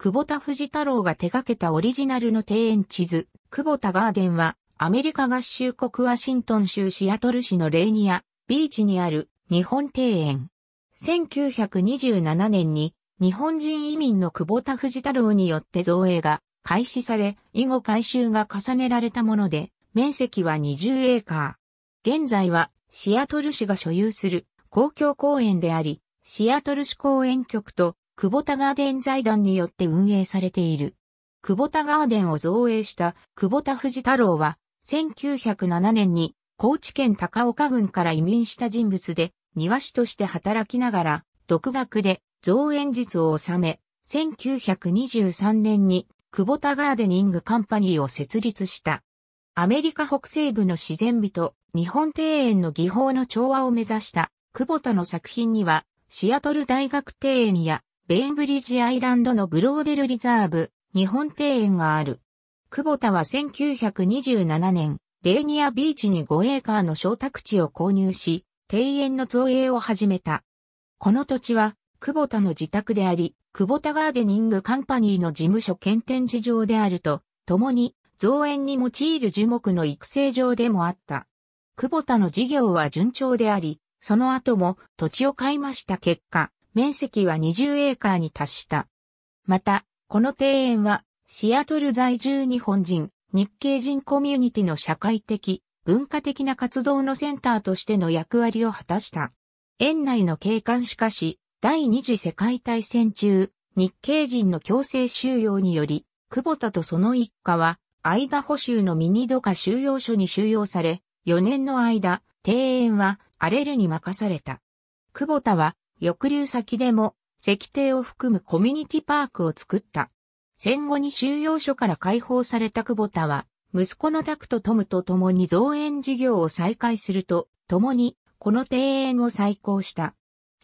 久保田藤太郎が手掛けたオリジナルの庭園地図、久保田ガーデンは、アメリカ合衆国ワシントン州シアトル市のレーニア、ビーチにある日本庭園。1927年に日本人移民の久保田藤太郎によって造営が開始され、以後改修が重ねられたもので、面積は20エーカー。現在はシアトル市が所有する公共公園であり、シアトル市公園局と久保田ガーデン財団によって運営されている。久保田ガーデンを造営した久保田藤太郎は、1907年に高知県高岡郡から移民した人物で、庭師として働きながら、独学で造園術を収め、1923年に久保田ガーデニングカンパニーを設立した。アメリカ北西部の自然美と日本庭園の技法の調和を目指した久保田の作品には、シアトル大学庭園やベインブリッジアイランドのブローデルリザーブ、日本庭園がある。久保田は1927年、レーニアビーチに5エーカーの小宅地を購入し、庭園の造営を始めた。この土地は、久保田の自宅であり、久保田ガーデニングカンパニーの事務所兼展示場であると、共に、造園に用いる樹木の育成場でもあった。久保田の事業は順調であり、その後も土地を買いました結果、面積は20エーカーに達した。また、この庭園は、シアトル在住日本人、日系人コミュニティの社会的、文化的な活動のセンターとしての役割を果たした。園内の景観しかし、第二次世界大戦中、日系人の強制収容により、久保田とその一家は、アイダホ州のミニドカ収容所に収容され、4年の間、庭園はアレルに任された。久保田は抑留先でも、石庭を含むコミュニティパークを作った。戦後に収容所から解放された久保田は、息子の拓とトムと共に造園事業を再開すると、共にこの庭園を再興した。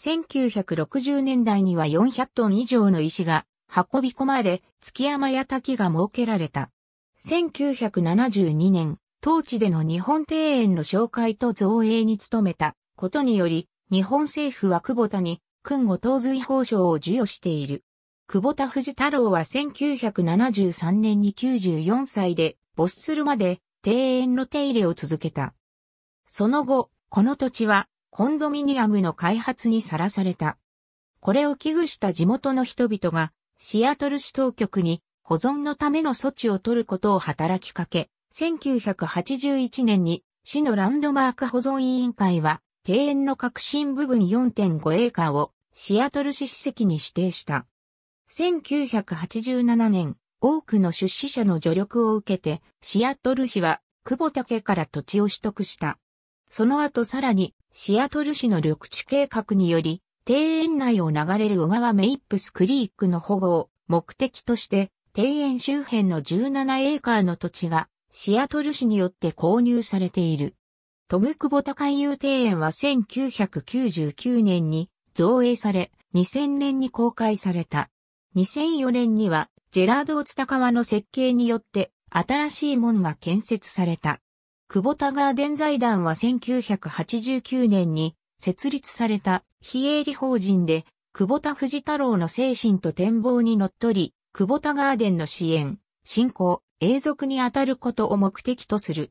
1960年代には400トン以上の石が運び込まれ、月山や滝が設けられた。1972年、当地での日本庭園の紹介と造営に努めたことにより、日本政府は久保田に、君後等随法賞を授与している。久保田藤太郎は1973年に94歳で没するまで庭園の手入れを続けた。その後、この土地はコンドミニアムの開発にさらされた。これを危惧した地元の人々がシアトル市当局に保存のための措置を取ることを働きかけ、1981年に市のランドマーク保存委員会は庭園の革新部分4.5エーカーをシアトル市史跡に指定した。1987年、多くの出資者の助力を受けて、シアトル市は久保竹から土地を取得した。その後さらに、シアトル市の緑地計画により、庭園内を流れる小川メイップスクリークの保護を目的として、庭園周辺の17エーカーの土地がシアトル市によって購入されている。トムクボタ海遊庭園は1999年に造営され、2000年に公開された。2004年には、ジェラード・オツタカワの設計によって、新しい門が建設された。久保田ガーデン財団は1989年に設立された非営利法人で、久保田藤太郎の精神と展望にのっとり、久保田ガーデンの支援、振興、永続にあたることを目的とする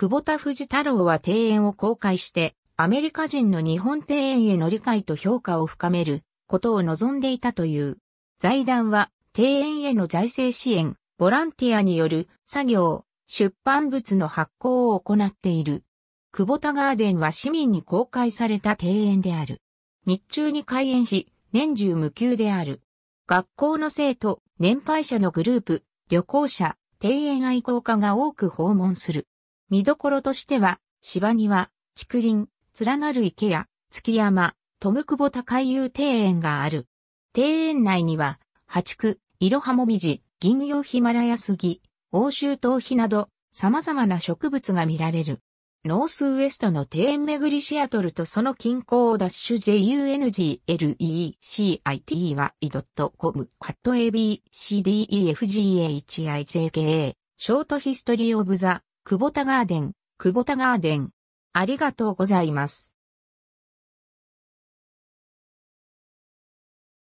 久保田藤太郎は庭園を公開して、アメリカ人の日本庭園への理解と評価を深めることを望んでいたという。財団は、庭園への財政支援、ボランティアによる作業、出版物の発行を行っている。久保田ガーデンは市民に公開された庭園である。日中に開園し、年中無休である。学校の生徒、年配者のグループ、旅行者、庭園愛好家が多く訪問する。見どころとしては、芝庭、竹林、連なる池や、月山、富久保高遊庭園がある。庭園内には、八区、いろはもみじ、銀葉ヒマラヤ杉、欧州頭皮など、様々な植物が見られる。ノースウエストの庭園巡りシアトルとその近郊をダッシュ JUNGLECITE は i.com ハット ABCDEFGAHIJKA ショートヒストリーオブザ久保田ガーデン、久保田ガーデン。ありがとうございます。